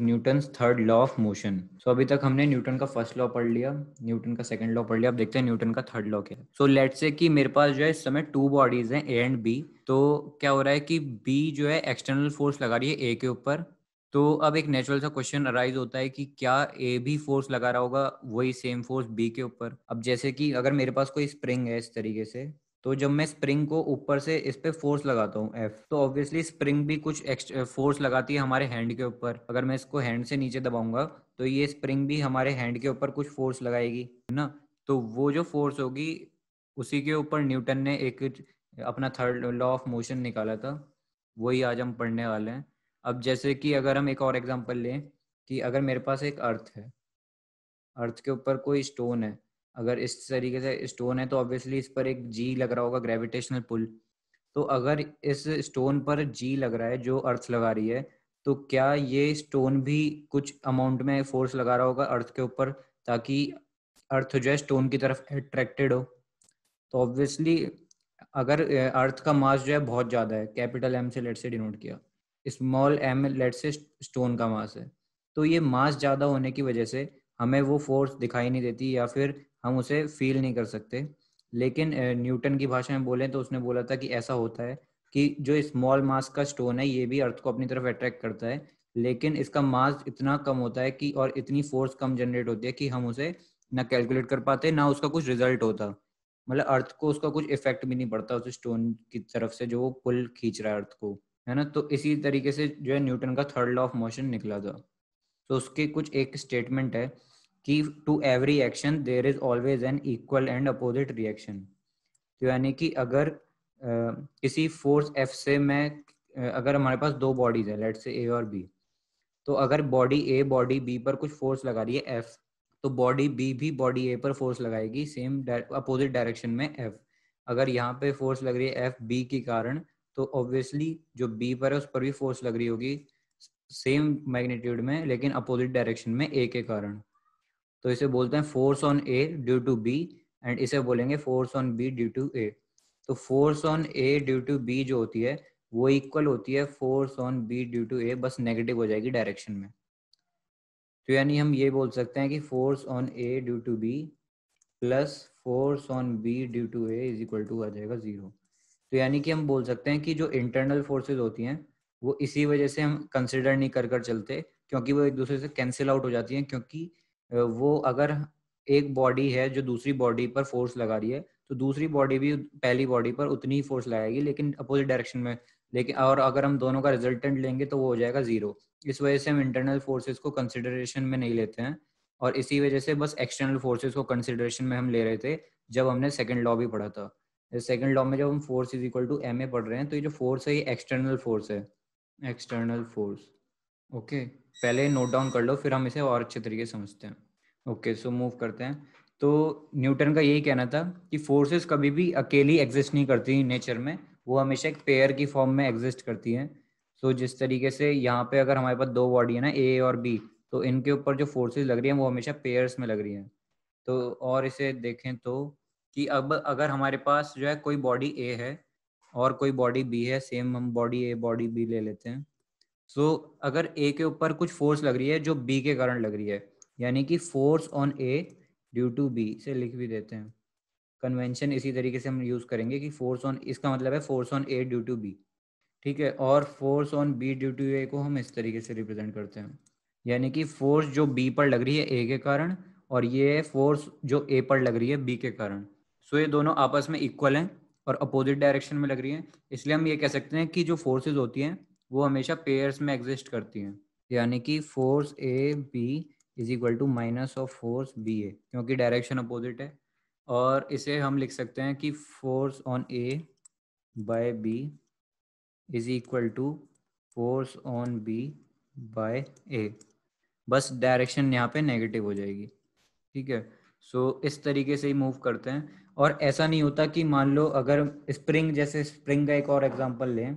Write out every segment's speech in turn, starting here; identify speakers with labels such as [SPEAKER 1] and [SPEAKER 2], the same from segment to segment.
[SPEAKER 1] Newton third law of motion so अभी तक हमने न्यूटन का फर्स्ट लॉ पढ़ लिया न्यूटन का सेकंड लॉ पढ़ लिया अब देखते हैं न्यूटन का थर्ड लॉ क्या है सो लेट से कि मेरे पास जो है इस समय टू बॉडीज हैं ए एंड बी तो क्या हो रहा है कि बी जो है एक्सटर्नल फोर्स लगा रही है ए के ऊपर तो अब एक नेचुरल सा क्वेश्चन अराइज होता है कि क्या ए भी फोर्स लगा रहा होगा वही सेम फोर्स बी के ऊपर अब जैसे कि अगर मेरे पास कोई स्प्रिंग है इस तरीके से तो जब मैं स्प्रिंग को ऊपर से इस पे फोर्स लगाता हूँ एफ तो ऑब्वियसली स्प्रिंग भी कुछ फोर्स लगाती है हमारे हैंड के ऊपर अगर मैं इसको हैंड से नीचे दबाऊंगा तो ये स्प्रिंग भी हमारे हैंड के ऊपर कुछ फोर्स लगाएगी है ना तो वो जो फोर्स होगी उसी के ऊपर न्यूटन ने एक अपना थर्ड लॉ ऑफ मोशन निकाला था वही आज हम पढ़ने वाले हैं अब जैसे कि अगर हम एक और एग्जाम्पल लें कि अगर मेरे पास एक अर्थ है अर्थ के ऊपर कोई स्टोन है अगर इस तरीके से स्टोन है तो ऑब्वियसली इस पर एक जी लग रहा होगा ग्रेविटेशनल पुल तो अगर इस स्टोन पर जी लग रहा है जो अर्थ लगा रही है तो क्या ये स्टोन भी कुछ अमाउंट में फोर्स लगा रहा होगा अर्थ के ऊपर ताकि अर्थ जो है स्टोन की तरफ अट्रैक्टेड हो तो ऑब्वियसली अगर अर्थ का मास जो है बहुत ज्यादा है कैपिटल एम से लेट से डिनोट किया स्मॉल एम लेट से स्टोन का मास है तो ये मास ज्यादा होने की वजह से हमें वो फोर्स दिखाई नहीं देती या फिर हम उसे फील नहीं कर सकते लेकिन न्यूटन की भाषा में बोले तो उसने बोला था कि ऐसा होता है कि जो स्मॉल मास का स्टोन है ये भी अर्थ को अपनी तरफ अट्रैक्ट करता है लेकिन इसका मास इतना कम होता है कि और इतनी फोर्स कम जनरेट होती है कि हम उसे ना कैलकुलेट कर पाते ना उसका कुछ रिजल्ट होता मतलब अर्थ को उसका कुछ इफेक्ट भी नहीं पड़ता उस स्टोन की तरफ से जो वो पुल खींच रहा है अर्थ को है ना तो इसी तरीके से जो है न्यूटन का थर्ड लॉ ऑफ मोशन निकला था तो उसके कुछ एक स्टेटमेंट है कि to every action there is always an equal and opposite reaction तो यानी कि अगर uh, किसी फोर्स एफ से मैं अगर हमारे पास दो बॉडीज है लेट से ए और बी तो अगर बॉडी ए बॉडी बी पर कुछ फोर्स लगा रही है एफ तो बॉडी बी भी बॉडी ए पर फोर्स लगाएगी सेम अपोजिट डायरेक्शन में एफ अगर यहाँ पे फोर्स लग रही है एफ बी के कारण तो ऑब्वियसली जो बी पर है उस पर भी फोर्स लग रही होगी सेम मैग्नीट्यूड में लेकिन अपोजिट डायरेक्शन में ए के कारण तो इसे बोलते हैं force on A due to B and इसे बोलेंगे force on B due to A तो force on A due to B जो होती है वो इक्वल होती है force on B due to A बस नेगेटिव हो जाएगी डायरेक्शन में तो यानी हम ये बोल सकते हैं कि force on A due to B plus force on B due to A is equal to आ जाएगा जीरो तो यानी कि हम बोल सकते हैं कि जो इंटरनल फोर्सेज होती हैं वो इसी वजह से हम कंसिडर नहीं कर कर चलते क्योंकि वो एक दूसरे से कैंसिल आउट हो जाती हैं क्योंकि वो अगर एक बॉडी है जो दूसरी बॉडी पर फोर्स लगा रही है तो दूसरी बॉडी भी पहली बॉडी पर उतनी ही फोर्स लगाएगी लेकिन अपोजिट डायरेक्शन में लेकिन और अगर हम दोनों का रिजल्टेंट लेंगे तो वो हो जाएगा जीरो इस वजह से हम इंटरनल फोर्सेज को कंसिडरेशन में नहीं लेते हैं और इसी वजह से बस एक्सटर्नल फोर्सेज को कंसिडरेशन में हम ले रहे थे जब हमने सेकेंड लॉ भी पढ़ा था सेकेंड लॉ में जब हम force is equal to M A पढ़ रहे हैं तो ये जो फोर्स है ये एक्सटर्नल फोर्स है एक्सटर्नल फोर्स ओके पहले नोट डाउन कर लो फिर हम इसे और अच्छे तरीके समझते हैं ओके सो मूव करते हैं तो न्यूटन का यही कहना था कि फोर्सेस कभी भी अकेली एग्जिस्ट नहीं करती नेचर में वो हमेशा एक पेयर की फॉर्म में एग्जिस्ट करती हैं सो so, जिस तरीके से यहाँ पे अगर हमारे पास दो बॉडी है ना ए और बी तो इनके ऊपर जो फोर्सेस लग रही हैं वो हमेशा पेयर्स में लग रही हैं तो और इसे देखें तो कि अब अगर हमारे पास जो है कोई बॉडी ए है और कोई बॉडी बी है सेम हम बॉडी ए बॉडी बी ले लेते हैं सो so, अगर ए के ऊपर कुछ फोर्स लग रही है जो बी के कारण लग रही है यानी कि force on A due to B से लिख भी देते हैं कन्वेंशन इसी तरीके से हम यूज करेंगे कि फोर्स ऑन इसका मतलब है force on A due to B ठीक है और force on B due to A को हम इस तरीके से रिप्रेजेंट करते हैं यानी कि फोर्स जो बी पर लग रही है ए के कारण और ये फोर्स जो ए पर लग रही है बी के कारण सो so ये दोनों आपस में इक्वल हैं और अपोजिट डायरेक्शन में लग रही है इसलिए हम ये कह सकते हैं कि जो फोर्सेज होती हैं वो हमेशा पेयर्स में एग्जिस्ट करती हैं यानी कि force A B is equal to minus of force B A क्योंकि डायरेक्शन अपोजिट है और इसे हम लिख सकते हैं कि force on A by B is equal to force on B by A बस डायरेक्शन यहाँ पे नेगेटिव हो जाएगी ठीक है सो so, इस तरीके से ही मूव करते हैं और ऐसा नहीं होता कि मान लो अगर स्प्रिंग जैसे स्प्रिंग का एक और एग्जाम्पल लें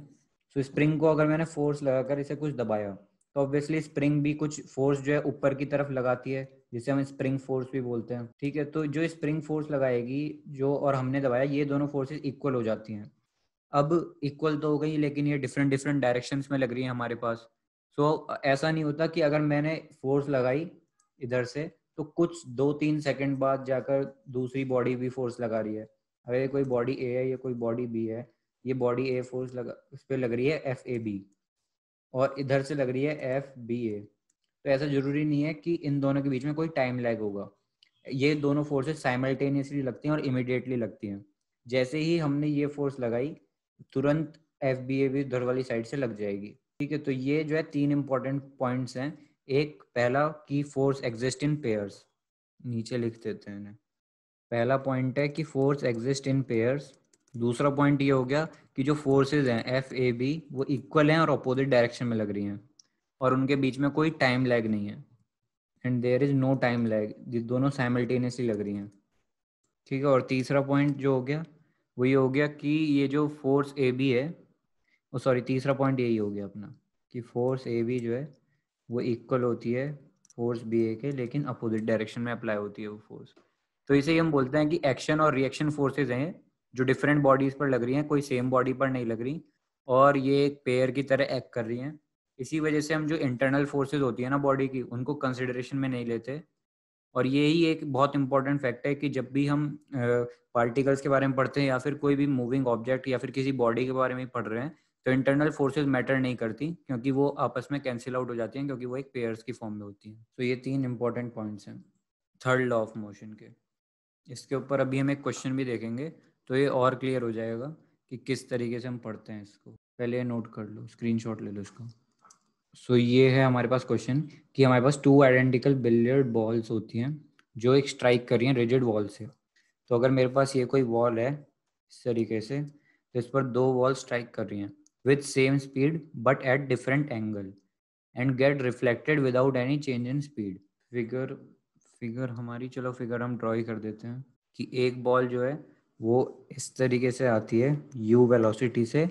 [SPEAKER 1] तो स्प्रिंग को अगर मैंने फोर्स लगाकर इसे कुछ दबाया तो ऑब्वियसली स्प्रिंग भी कुछ फोर्स जो है ऊपर की तरफ लगाती है जिसे हम स्प्रिंग फोर्स भी बोलते हैं ठीक है तो जो स्प्रिंग फोर्स लगाएगी जो और हमने दबाया ये दोनों फोर्सेस इक्वल हो जाती हैं अब इक्वल तो हो गई लेकिन ये डिफरेंट डिफरेंट डायरेक्शंस में लग रही है हमारे पास सो so, ऐसा नहीं होता कि अगर मैंने फोर्स लगाई इधर से तो कुछ दो तीन सेकंड बाद जाकर दूसरी बॉडी भी फोर्स लगा रही है अगर कोई बॉडी ए है या कोई बॉडी बी है ये बॉडी ए फोर्स लगा उस पर लग रही है एफ ए बी और इधर से लग रही है एफ बी ए तो ऐसा जरूरी नहीं है कि इन दोनों के बीच में कोई टाइम लैग होगा ये दोनों फोर्सेस साइमल्टेनियसली लगती हैं और इमिडिएटली लगती हैं जैसे ही हमने ये फोर्स लगाई तुरंत एफ बी ए भी उधर वाली साइड से लग जाएगी ठीक है तो ये जो है तीन इंपॉर्टेंट पॉइंट्स हैं एक पहला की फोर्स एग्जिस्ट इन पेयर्स नीचे लिख देते हैं पहला पॉइंट है कि फोर्स एग्जिस्ट इन पेयर्स दूसरा पॉइंट ये हो गया कि जो फोर्सेज हैं एफ ए बी वो इक्वल हैं और अपोजिट डायरेक्शन में लग रही हैं और उनके बीच में कोई टाइम लैग नहीं है and there is no time lag दोनों साइमल्टेनियसली लग रही हैं ठीक है और तीसरा पॉइंट जो हो गया वो ये हो गया कि ये जो फोर्स ए बी है सॉरी तीसरा पॉइंट यही हो गया अपना कि फोर्स ए बी जो है वो इक्वल होती है फोर्स बी ए के लेकिन अपोजिट डायरेक्शन में अप्लाई होती है वो फोर्स तो इसे हम बोलते हैं कि एक्शन और रिएक्शन फोर्सेज हैं जो डिफरेंट बॉडीज पर लग रही हैं कोई सेम बॉडी पर नहीं लग रही और ये एक पेयर की तरह एक्ट कर रही हैं इसी वजह से हम जो इंटरनल फोर्सेज होती है ना बॉडी की उनको कंसिडरेशन में नहीं लेते और ये ही एक बहुत इंपॉर्टेंट फैक्ट है कि जब भी हम पार्टिकल्स के बारे में पढ़ते हैं या फिर कोई भी मूविंग ऑब्जेक्ट या फिर किसी बॉडी के बारे में पढ़ रहे हैं तो इंटरनल फोर्सेज मैटर नहीं करती क्योंकि वो आपस में कैंसिल आउट हो जाती हैं क्योंकि वो एक पेयर्स की फॉर्म में होती हैं तो ये तीन इंपॉर्टेंट पॉइंट्स हैं थर्ड लॉ ऑफ मोशन के इसके ऊपर अभी हम एक क्वेश्चन भी देखेंगे तो ये और क्लियर हो जाएगा कि किस तरीके से हम पढ़ते हैं इसको पहले नोट कर लो शॉट ले लो इसका सो so, ये है हमारे पास क्वेश्चन कि हमारे पास टू आइडेंटिकल बिलियर्ड बॉल्स होती हैं जो एक स्ट्राइक कर रही हैं रिजिड वॉल से तो अगर मेरे पास ये कोई वॉल है इस तरीके से तो इस पर दो वॉल स्ट्राइक कर रही हैं with same speed but at different angle and get reflected without any change in speed figure figure हमारी चलो फिगर हम ड्रॉ ही कर देते हैं कि एक बॉल जो है वो इस तरीके से आती है u वेलोसिटी से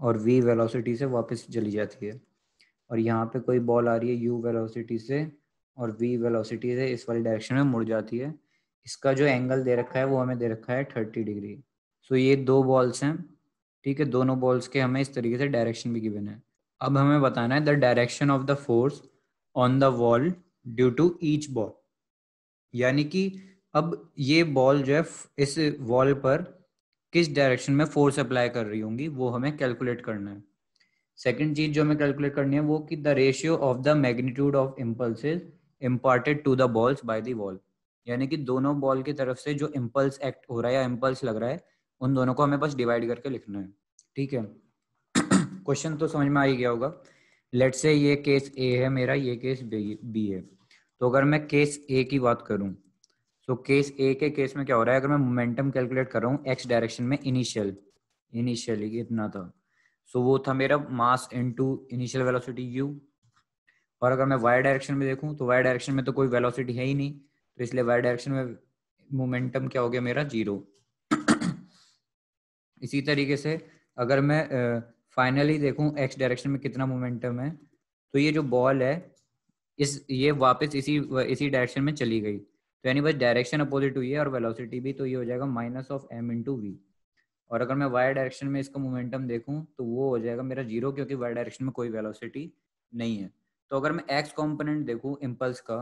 [SPEAKER 1] और v वेलोसिटी से वापस चली जाती है और यहाँ पे कोई बॉल आ रही है u वेलोसिटी से और v वेलोसिटी से इस वाली डायरेक्शन में मुड़ जाती है इसका जो एंगल दे रखा है वो हमें दे रखा है थर्टी डिग्री सो so ये दो बॉल्स हैं ठीक है दोनों बॉल्स के हमें इस तरीके से डायरेक्शन भी गिवन है अब हमें बताना है the direction of the force on the wall due to each ball यानी कि अब ये बॉल जो है इस वॉल पर किस डायरेक्शन में फोर्स अप्लाई कर रही होंगी वो हमें कैलकुलेट करना है सेकेंड चीज जो हमें कैलकुलेट करनी है वो कि the ratio of the magnitude of impulse imparted to the balls by the wall यानी कि दोनों बॉल की तरफ से जो इम्पल्स एक्ट हो रहा है या इम्पल्स लग रहा है उन दोनों को हमें बस डिवाइड करके लिखना है ठीक है क्वेश्चन तो समझ में आ ही गया होगा लेट से ये केस ए है मेरा ये केस बी है तो अगर मैं केस ए की बात करूं तो केस ए के केस में क्या हो रहा है अगर मैं मोमेंटम कैलकुलेट कर रहा हूँ एक्स डायरेक्शन में इनिशियल इनिशियल इतना था सो so, वो था मेरा mass into initial velocity U और अगर मैं वाई डायरेक्शन में देखूं तो वाई डायरेक्शन में तो कोई वेलोसिटी है ही नहीं तो इसलिए वाई डायरेक्शन में मोमेंटम क्या हो गया मेरा जीरो इसी तरीके से अगर मैं फाइनली देखूं एक्स डायरेक्शन में कितना मोमेंटम है तो ये जो बॉल है इस ये वापस इसी इसी डायरेक्शन में चली गई तो यानी बस डायरेक्शन अपोजिट हुई है और वेलोसिटी भी तो ये हो जाएगा minus of M two V और अगर मैं वाई डायरेक्शन में इसका मोमेंटम देखूं तो वो हो जाएगा मेरा जीरो क्योंकि वाई डायरेक्शन में कोई वेलोसिटी नहीं है तो अगर मैं एक्स कॉम्पोनेंट देखूँ इम्पल्स का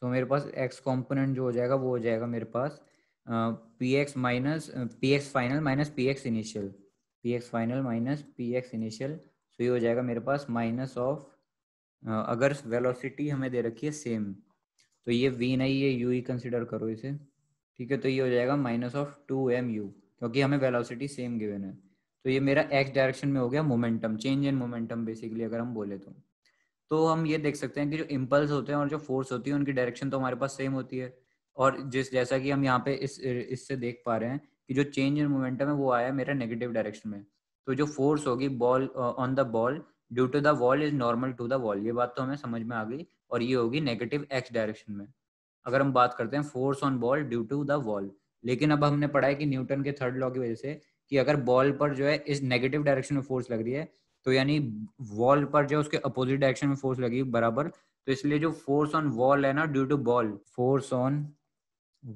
[SPEAKER 1] तो मेरे पास एक्स कॉम्पोनेंट जो हो जाएगा वो हो जाएगा मेरे पास P X minus P X final minus P X initial P X final minus P X initial तो ये हो जाएगा मेरे पास माइनस ऑफ uh, अगर वेलोसिटी हमें दे रखी है सेम तो ये वी नहीं ये यू ही कंसिडर करो इसे ठीक है तो ये हो जाएगा minus of two M U क्योंकि हमें वेलोसिटी सेम गिवन है तो ये मेरा एक्स डायरेक्शन में हो गया momentum change in momentum basically अगर हम बोले तो तो हम ये देख सकते हैं कि जो इम्पल्स होते हैं और जो फोर्स होती है उनकी डायरेक्शन तो हमारे पास सेम होती है और जिस जैसा कि हम यहाँ पे इस इससे देख पा रहे हैं कि जो चेंज इन मोमेंटम है वो आया मेरा नेगेटिव डायरेक्शन में तो जो फोर्स होगी ball on the ball due to the wall is normal to the wall ये बात तो हमें समझ में आ गई और ये होगी नेगेटिव एक्स डायरेक्शन में अगर हम बात करते हैं force on ball due to the wall लेकिन अब हमने पढ़ा है कि न्यूटन के थर्ड लॉ की वजह से कि अगर बॉल पर जो है इस नेगेटिव डायरेक्शन में फोर्स लग रही है तो यानी वॉल पर जो उसके अपोजिट डायरेक्शन में फोर्स लगी बराबर तो इसलिए जो फोर्स ऑन वॉल है ना due to ball force on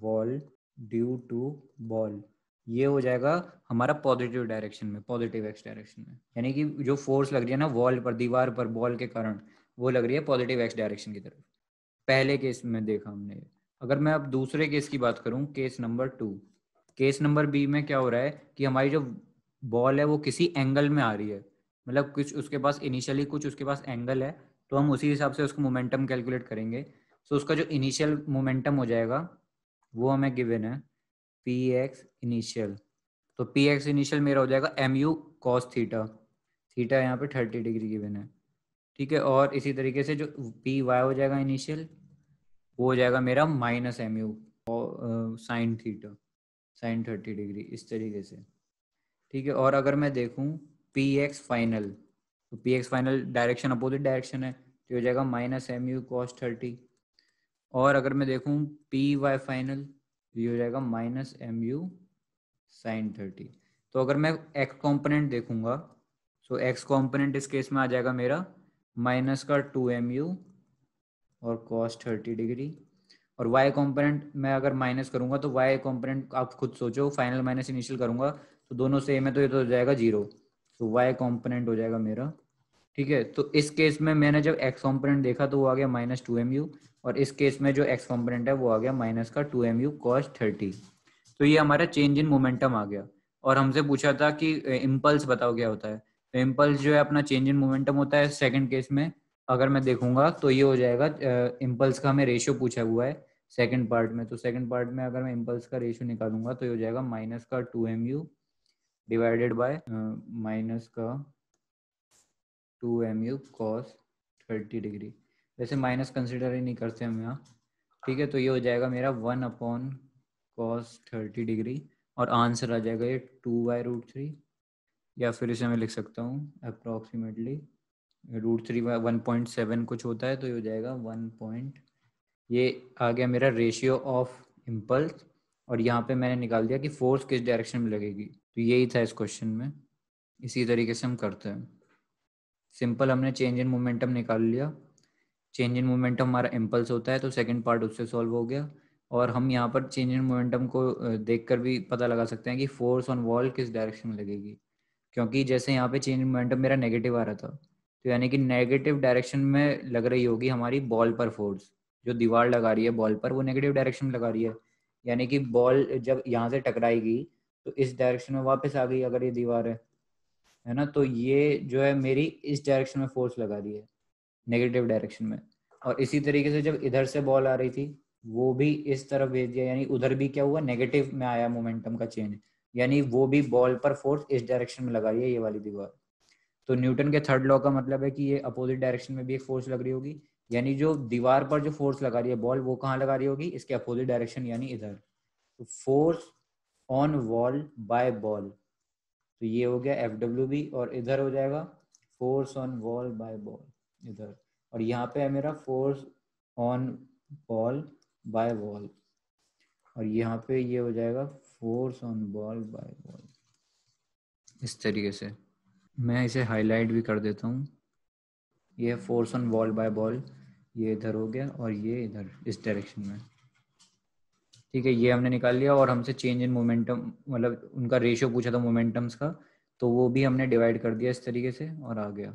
[SPEAKER 1] wall due to ball ये हो जाएगा हमारा पॉजिटिव डायरेक्शन में पॉजिटिव एक्स डायरेक्शन में यानी कि जो फोर्स लग रही है ना वॉल पर दीवार पर बॉल के कारण वो लग रही है पॉजिटिव एक्स डायरेक्शन की तरफ पहले केस में देखा हमने अगर मैं अब दूसरे केस की बात करूं case number two case number B में क्या हो रहा है कि हमारी जो बॉल है वो किसी एंगल में आ रही है मतलब कुछ उसके पास इनिशियली कुछ उसके पास एंगल है तो हम उसी हिसाब से उसको मोमेंटम कैलकुलेट करेंगे सो उसका जो इनिशियल मोमेंटम हो जाएगा वो हमें गिवन है पी एक्स इनिशियल तो पी एक्स इनिशियल मेरा हो जाएगा M U cos theta theta यहाँ पे थर्टी डिग्री गिवन है ठीक है और इसी तरीके से जो पी वाई हो जाएगा इनिशियल वो हो जाएगा मेरा minus M U sine theta sine thirty degree इस तरीके से ठीक है और अगर मैं देखूँ पी एक्स फाइनल तो P X final direction opposite direction है तो हो जाएगा minus M U cos thirty और अगर मैं देखूं पी वाई फाइनल ये हो जाएगा minus M U sine thirty तो अगर मैं एक्स कॉम्पोनेंट देखूंगा सो एक्स कॉम्पोनेंट इस केस में आ जाएगा मेरा माइनस का टू एम यू और कॉस थर्टी डिग्री और वाई कॉम्पोनेंट मैं अगर माइनस करूंगा तो वाई कॉम्पोनेंट आप खुद सोचो फाइनल माइनस इनिशियल करूंगा तो दोनों सेम है तो ये तो हो जाएगा जीरो तो वाई कॉम्पोनेंट हो जाएगा मेरा ठीक है तो इस केस में मैंने जब एक्स कॉम्पोनेंट देखा तो वो आ गया माइनस टू एम यू और इस केस में जो एक्स कॉम्पोनेंट है वो आ गया माइनस का two M U cos thirty तो ये हमारा चेंज इन मोमेंटम आ गया और हमसे पूछा था कि इम्पल्स बताओ क्या होता है तो इम्पल्स जो है अपना चेंज इन मोमेंटम होता है सेकेंड केस में अगर मैं देखूंगा तो ये हो जाएगा इम्पल्स का हमें रेशियो पूछा हुआ है सेकेंड पार्ट में तो सेकेंड पार्ट में अगर मैं इम्पल्स का रेशियो निकालूंगा तो ये हो जाएगा माइनस का two M U divided by minus का two M U cos thirty degree वैसे माइनस कंसिडर ही नहीं करते हम यहाँ ठीक है तो ये हो जाएगा मेरा one upon cos thirty degree और आंसर आ जाएगा ये टू बाई रूट थ्री या फिर इसे मैं लिख सकता हूँ approximately root three one point seven कुछ होता है तो ये हो जाएगा वन पॉइंट ये आ गया मेरा रेशियो ऑफ इम्पल्स और यहाँ पे मैंने निकाल दिया कि फोर्स किस डायरेक्शन में लगेगी तो यही था इस क्वेश्चन में इसी तरीके से हम करते हैं सिंपल हमने चेंज इन मोमेंटम निकाल लिया चेंज इन मोमेंटम हमारा इम्पल्स होता है तो सेकेंड पार्ट उससे सॉल्व हो गया और हम यहाँ पर चेंज इन मोमेंटम को देखकर भी पता लगा सकते हैं कि फोर्स ऑन वॉल किस डायरेक्शन में लगेगी क्योंकि जैसे यहाँ पे चेंज इन मोमेंटम मेरा नेगेटिव आ रहा था तो यानी कि नेगेटिव डायरेक्शन में लग रही होगी हमारी बॉल पर फोर्स जो दीवार लगा रही है बॉल पर वो नेगेटिव डायरेक्शन में लगा रही है यानी कि बॉल जब यहाँ से टकराएगी तो इस डायरेक्शन में वापस आ गई अगर ये दीवार है है ना तो ये जो है मेरी इस डायरेक्शन में फोर्स लगा रही है नेगेटिव डायरेक्शन में और इसी तरीके से जब इधर से बॉल आ रही थी वो भी इस तरफ भेज दिया यानी उधर भी क्या हुआ नेगेटिव में आया मोमेंटम का चेंज यानी वो भी बॉल पर फोर्स इस डायरेक्शन में लगा रही है ये वाली दीवार तो न्यूटन के थर्ड लॉ का मतलब है कि ये अपोजिट डायरेक्शन में भी एक फोर्स लग रही होगी यानी जो दीवार पर जो फोर्स लगा रही है बॉल वो कहाँ लगा रही होगी इसके अपोजिट डायरेक्शन यानी इधर force on wall by ball तो ये हो गया एफ डब्ल्यू बी और इधर हो जाएगा force on wall by ball इधर और यहाँ पे है मेरा force on ball by wall और यहाँ पे ये हो जाएगा force on ball by ball इस तरीके से मैं इसे हाईलाइट भी कर देता हूँ ये force on ball by ball ये इधर हो गया और ये इधर इस डायरेक्शन में ठीक है ये हमने निकाल लिया और हमसे चेंज इन मोमेंटम मतलब उनका रेशियो पूछा था मोमेंटम्स का तो वो भी हमने डिवाइड कर दिया इस तरीके से और आ गया